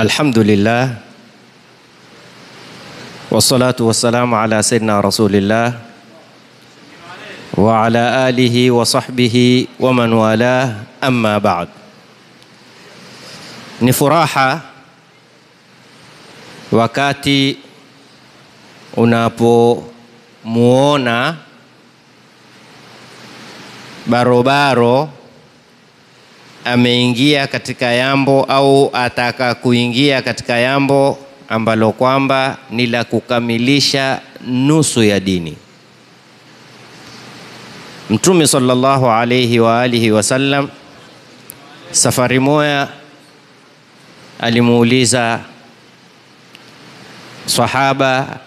الحمد لله والصلاة والسلام على سيدنا رسول الله وعلى آله وصحبه ومن والاه أما بعد ni وكاتي wakati unapomuona barobaro ameingia katika yambo au ataka kuingia katika yambo ambalo kwamba ni la kukamilisha nusu ya dini. Mtume sallallahu alayhi wa alihi wasallam, safari moja alimuuliza sahaba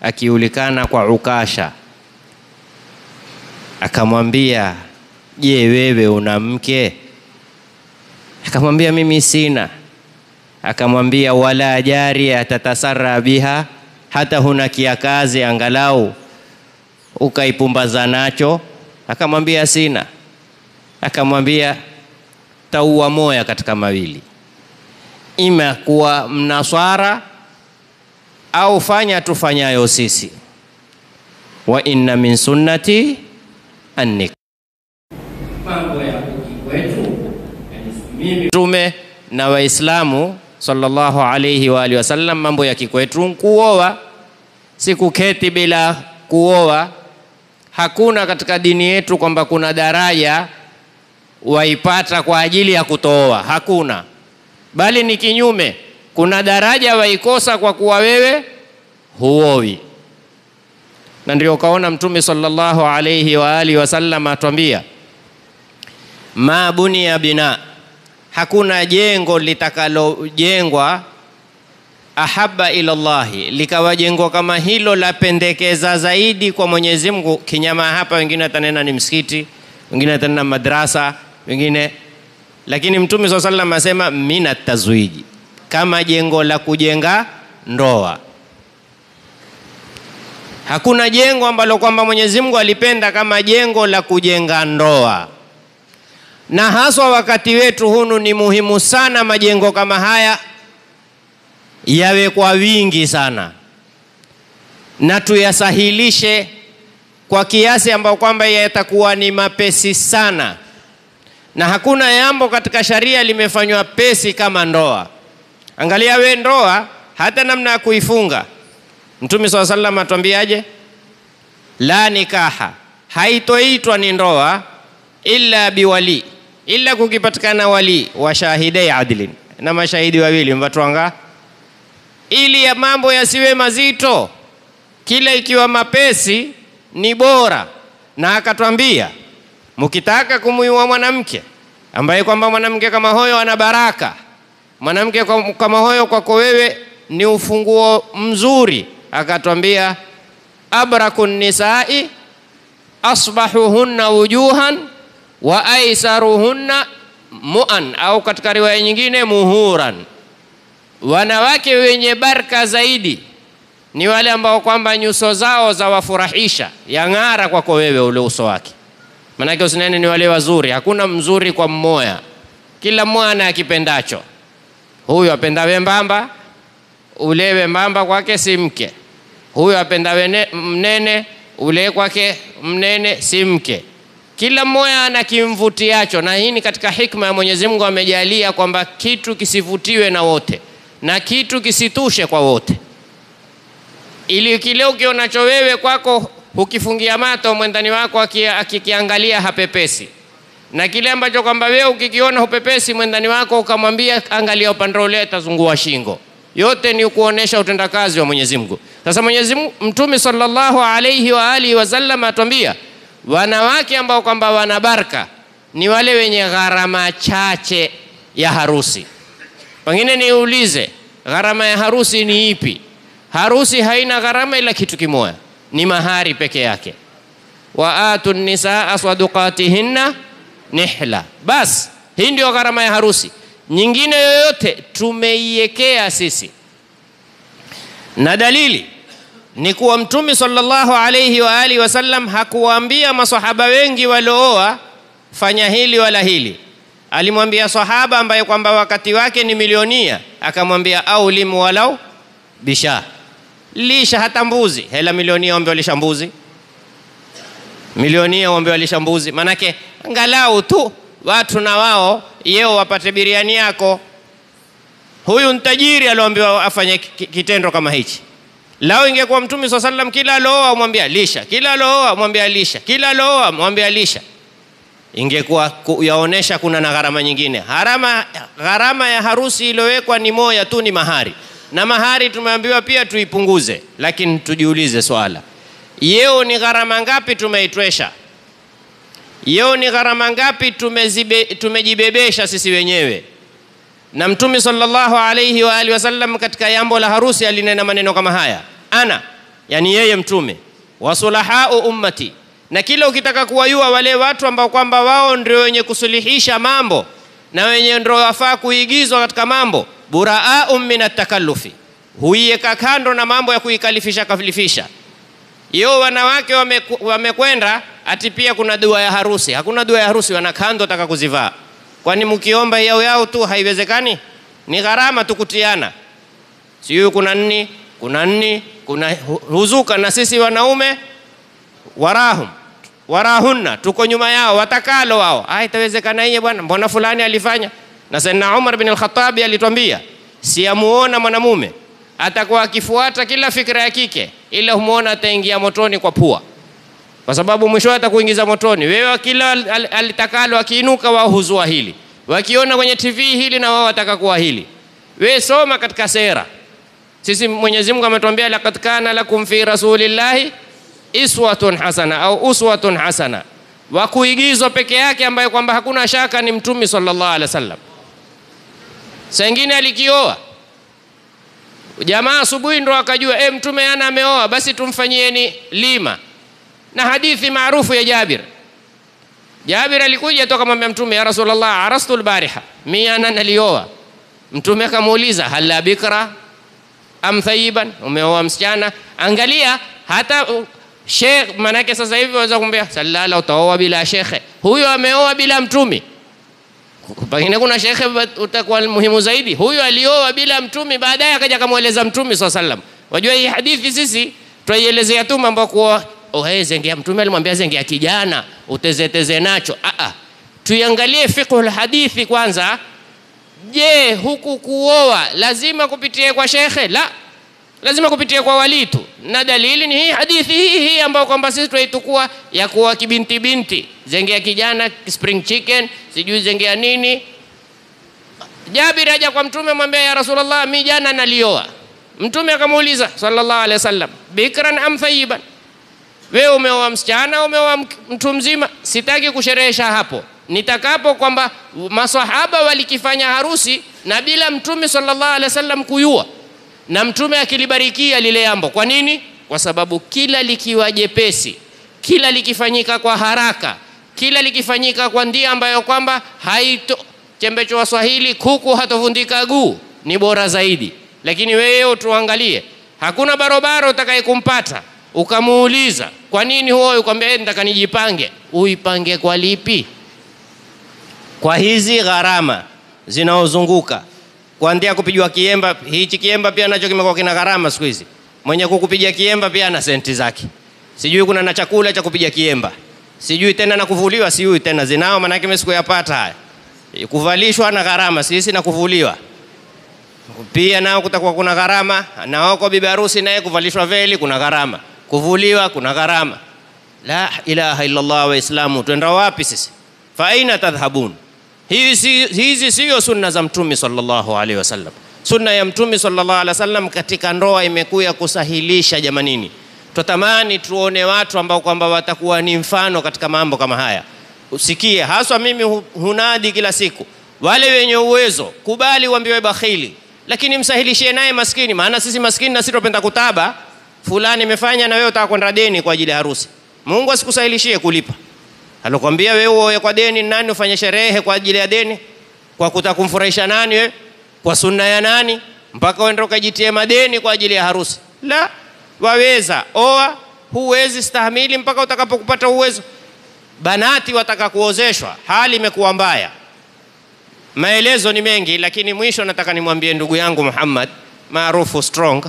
akiulikana kwa Ukasha, akamwambia je, wewe una mke? akamwambia mimi sina akamwambia wala jaria atatasara biha hata huna kiakazi angalau ukaipumbaza nacho akamwambia sina akamwambia taua moya katika mawili ima kuwa mnaswara au fanya tufanyayo sisi wa inna min sunnati annik Mtume na Waislamu sallallahu alayhi wa alihi wasallam, mambo ya kikwetu kuoa, si kuketi bila kuoa. Hakuna katika dini yetu kwamba kuna daraja waipata kwa ajili ya kutooa, hakuna, bali ni kinyume. Kuna daraja waikosa kwa kuwa wewe huowi, na ndio ukaona Mtume sallallahu alayhi wa alihi wasallam atwambia ma bunia bina hakuna jengo litakalojengwa ahaba ila Allahi, likawa jengo kama hilo lapendekeza zaidi kwa Mwenyezi Mungu. Kinyama hapa wengine atanena ni msikiti, wengine atanena madrasa, wengine lakini Mtume swalla sallam asema mina tazwiji, kama jengo la kujenga ndoa. Hakuna jengo ambalo kwamba Mwenyezi Mungu alipenda kama jengo la kujenga ndoa na haswa wakati wetu hunu ni muhimu sana majengo kama haya yawe kwa wingi sana na tuyasahilishe kwa kiasi ambao kwamba yatakuwa ni mapesi sana na hakuna yambo katika sharia limefanywa pesi kama ndoa angalia we ndoa hata namna ya kuifunga mtume saa salam atuambiaje la nikaha haitoitwa ni ndoa illa biwalii ila kukipatikana wali wa shahidai adlin na mashahidi wawili watu ili ya mambo yasiwe mazito kila ikiwa mapesi ni bora na akatwambia mkitaka kumuiwa mwanamke ambaye kwamba mwanamke kama hoyo ana baraka mwanamke kama hoyo kwako wewe ni ufunguo mzuri akatwambia abraku nisai asbahuhunna wujuhan wa aisaruhunna muan, au katika riwaya nyingine muhuran. Wanawake wenye baraka zaidi ni wale ambao kwamba nyuso zao za wafurahisha, yang'ara kwako wewe ule uso wake. Maanake usinene ni wale wazuri, hakuna mzuri kwa mmoja, kila mwana akipendacho. Huyu apenda wembamba, ule wembamba kwake si mke. Huyu apenda mnene, ule kwake mnene si mke kila mmoja ana kimvutiacho na hii ni katika hikma ya mwenyezi mungu amejalia kwamba kitu kisivutiwe na wote na kitu kisitushe kwa wote ili kile ukionacho wewe kwako ukifungia mato mwendani wako akikiangalia hapepesi na kile ambacho kwamba wewe ukikiona hupepesi mwendani wako ukamwambia angalia upande ule atazungua shingo yote ni kuonesha utendakazi wa mwenyezi mungu sasa mwenyezi mtume salllahu alaihi waalihi wasallam atwambia wa Wanawake ambao kwamba wana baraka ni wale wenye gharama chache ya harusi. Pengine niulize, gharama ya harusi ni ipi? Harusi haina gharama ila kitu kimoja, ni mahari peke yake. wa atu nisaa sadukatihinna nihla, bas hii ndio gharama ya harusi. Nyingine yoyote tumeiwekea sisi na dalili ni kuwa mtume sallallahu alayhi wa alihi wasallam hakuwaambia masahaba wengi waliooa fanya hili wala hili alimwambia sahaba ambaye kwamba wakati wake ni milionia akamwambia au limu walau bisha lisha hata mbuzi hela milionia ombe walisha mbuzi milionia ombe walisha mbuzi manake angalau tu watu na wao yeo wapate biriani yako huyu ntajiri aliambiwa afanye kitendo kama hichi lao ingekuwa mtume saa salam kila alooa mwambia lisha kila alooa mwambia lisha kila alooa mwambia lisha ingekuwa yaonesha kuna na gharama nyingine gharama, gharama ya harusi iliyowekwa ni moya tu ni mahari na mahari tumeambiwa pia tuipunguze lakini tujiulize swala yeo ni gharama ngapi tumeitwesha yeo ni gharama ngapi tumejibebesha sisi wenyewe na mtume sallallahu alaihi wa alihi wasallam katika jambo la harusi alinena maneno kama haya ana, yani yeye Mtume, wasulahau ummati, na kila ukitaka kuwayua wale watu ambao kwamba wao ndio wenye kusulihisha mambo na wenye ndio wafaa kuigizwa katika mambo, buraau min atakallufi, huiweka kando na mambo ya kuikalifisha kalifisha. Yo wanawake wamekwenda wame ati pia kuna dua ya harusi. Hakuna dua ya harusi, wanakando taka kuzivaa, kwani mkiomba yao yao tu haiwezekani? Ni gharama tukutiana kutiana, kuna nini, kuna nini unahuzuka na sisi wanaume warahum warahunna, tuko nyuma yao watakalo wao. Haitawezekana ah, yeye bwana, mbona fulani alifanya? Na Sayyidina Umar bin al-Khattab alitwambia, siyamuona mwanamume atakuwa akifuata kila fikra ya kike, ila humuona ataingia motoni kwa pua, kwa sababu mwisho atakuingiza motoni wewe. Kila al alitakalo akiinuka, wao huzua hili, wakiona kwenye TV hili na wao watakakuwa hili. Wewe soma katika sera sisi Mwenyezi Mungu ametuambia laqad kana lakum fi rasulillahi iswatun hasana au uswatun hasana, wa kuigizwa peke yake ambaye kwamba hakuna shaka ni Mtume sallallahu alaihi wasallam. Saa ingine alikioa jamaa asubuhi ndo akajua e, Mtume ana ameoa, basi tumfanyieni lima. Na hadithi maarufu ya Jabir, Jabir alikuja toka mwambia Mtume, ya Rasulullah, arastu lbariha, mimi ana nalioa. Mtume akamuuliza hal bikra amthayiban, umeoa msichana. Angalia hata sheikh, maanake sasa hivi waweza kumwambia salala, utaoa bila shekhe. Huyo ameoa bila mtumi, pengine kuna shekhe utakuwa muhimu zaidi. Huyo alioa bila mtumi, baadaye akaja akamweleza mtumi swalla salam Wajua hii hadithi sisi twaielezea tu mambo kuoa ohe, zengea mtume alimwambia zengea kijana utezeteze nacho. tuiangalie fiqhul hadithi kwanza Je, huku kuoa lazima kupitie kwa shekhe? La, lazima kupitia kwa wali tu, na dalili ni hii hadithi hii hii ambayo kwamba sisi tunaitukua ya kuoa kibinti binti, zengea kijana spring chicken, sijui zengea nini. Jabir aja kwa Mtume mwambia, ya Rasulullah, mi jana nalioa. Mtume akamuuliza sallallahu alaihi wasallam, bikran am thayiban, wewe umeoa msichana umeoa mtu mzima? Sitaki kusherehesha hapo nitakapo kwamba masahaba walikifanya harusi na bila mtume sallallahu alaihi wasallam kuyua na mtume akilibarikia lile jambo kwa nini kwa sababu kila likiwa jepesi kila likifanyika kwa haraka kila likifanyika kwa ndia ambayo kwamba haito chembecho Swahili, kuku hatovundika guu ni bora zaidi lakini wewe tuangalie hakuna barobaro utakayekumpata ukamuuliza kwa nini huo ukwambia eh, nitaka nijipange uipange kwa lipi kwa hizi gharama zinaozunguka kuanzia kupigwa kiemba. Hichi kiemba pia nacho kimekuwa kina gharama siku hizi. Mwenye kukupiga kiemba pia ana senti zake, sijui kuna na chakula cha kupiga kiemba, sijui tena na kuvuliwa, sijui tena zinao, maana yake mimi sikuyapata haya, e, kuvalishwa na gharama sisi na kuvuliwa pia nao kutakuwa kuna gharama, na wako bibi harusi naye kuvalishwa veli kuna gharama, kuvuliwa kuna gharama. La ilaha illa Allah wa islamu, twenda wapi sisi? Fa aina tadhhabun hizi siyo sunna za mtumi salllahu alaihi wasallam sunna ya mtumi salllah alih wasallam katika ndoa imekuya kusahilisha jamanini twatamani tuone watu ambao kwamba watakuwa ni mfano katika mambo kama haya usikie haswa mimi hunadi kila siku wale wenye uwezo kubali wambiwe bakhili lakini msahilishie naye maskini maana sisi maskini na sitopenda kutaba fulani imefanya na wewe utakwenda deni kwa ajili ya harusi mungu asikusahilishie kulipa alikwambia wewe uoe kwa deni nani? Ufanye sherehe kwa ajili ya deni? Kwa kutakumfurahisha kumfurahisha nani we? Kwa sunna ya nani? Mpaka uende ukajitie madeni kwa ajili ya harusi? La, waweza oa, huwezi stahimili mpaka utakapokupata uwezo. Banati wataka kuozeshwa, hali imekuwa mbaya. Maelezo ni mengi, lakini mwisho nataka nimwambie ndugu yangu Muhammad maarufu Strong,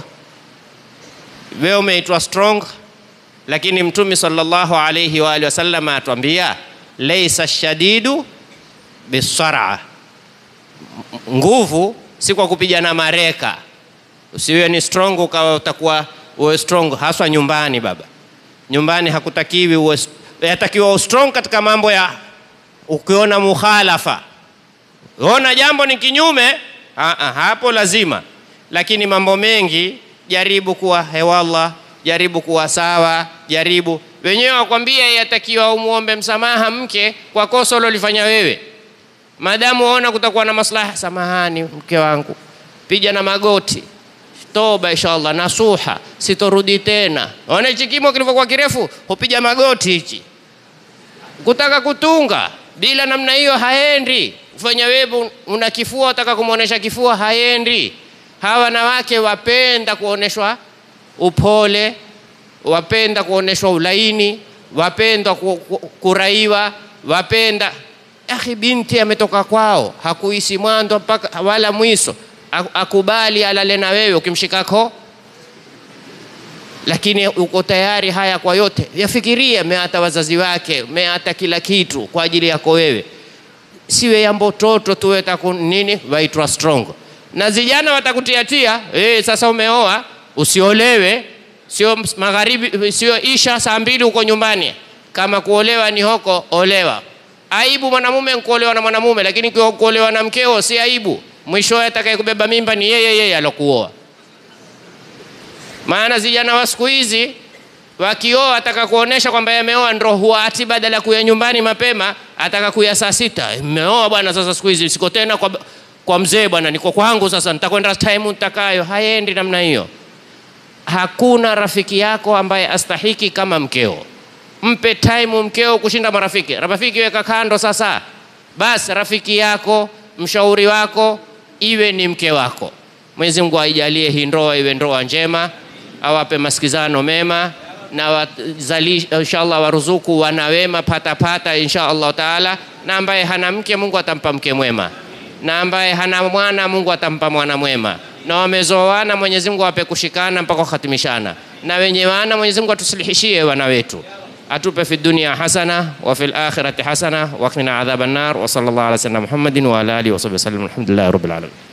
wewe umeitwa Strong lakini Mtume sallallahu alayhi wa alihi wasallam atuambia laisa shadidu bisara, nguvu si kwa kupigana mareka. Usiwe ni strong ukawa utakuwa uwe strong, haswa nyumbani. Baba, nyumbani hakutakiwi uwe, yatakiwa strong katika mambo ya ukiona mukhalafa, ona jambo ni kinyume hapo lazima. Lakini mambo mengi jaribu kuwa hewallah jaribu kuwa sawa, jaribu wenyewe. Wakwambia yatakiwa umwombe msamaha mke kwa kosa ulolifanya wewe, madamu waona kutakuwa na maslaha. Samahani mke wangu, pija na magoti, toba inshallah, nasuha, sitorudi tena. Waona hichi kimo kilivyokuwa kirefu, hupiga magoti hichi, kutaka kutunga bila namna hiyo haendi. Ufanya wewe una kifua, utaka kumwonyesha kifua, haendi. Hawa wanawake wapenda kuoneshwa upole, wapenda kuoneshwa ulaini, wapenda kuraiwa, wapenda akhi. Binti ametoka kwao, hakuisi mwanzo mpaka wala mwiso, akubali alale na wewe ukimshikako, lakini uko tayari haya kwa yote. Yafikirie, ameata wazazi wake, meata kila kitu kwa ajili yako wewe, siwe yambo toto taku nini waitwa strong, na zijana watakutiatia. Hey, eh, sasa umeoa Usiolewe sio magharibi, sio isha saa mbili uko nyumbani. Kama kuolewa ni hoko, olewa. Aibu mwanamume kuolewa na mwanamume, lakini kuolewa na mkeo si aibu. mwisho atakaye kubeba mimba ni yeye yeye alokuoa. Maana zijana wa siku hizi wakioa ataka kuonesha kwamba yameoa ndo huwaati, badala ya kuya nyumbani mapema ataka kuya saa sita. Mmeoa bwana, sasa siku hizi siko tena kwa, kwa mzee bwana, niko kwangu sasa, nitakwenda time nitakayo. Haendi namna hiyo hakuna rafiki yako ambaye astahiki kama mkeo. Mpe time mkeo kushinda marafiki. Rafiki weka kando sasa, basi rafiki yako, mshauri wako iwe ni mke wako. Mwenyezi Mungu aijalie hii ndoa iwe ndoa njema, awape masikizano mema na wazali, inshallah waruzuku wanawema patapata inshallah taala, na ambaye hana mke Mungu atampa mke mwema, na ambaye hana mwana Mungu atampa mwana mwema na wamezoana, Mwenyezi Mungu awape kushikana mpaka kuhatimishana, na wenye wana Mwenyezi Mungu atusilihishie wana wetu, atupe fi dunia hasana wa fil akhirati hasana wa qina adhaban nar, wa sallallahu ala sayyidina Muhammadin wa alihi wa sahbihi wasallam, Alhamdulillah rabbil alamin.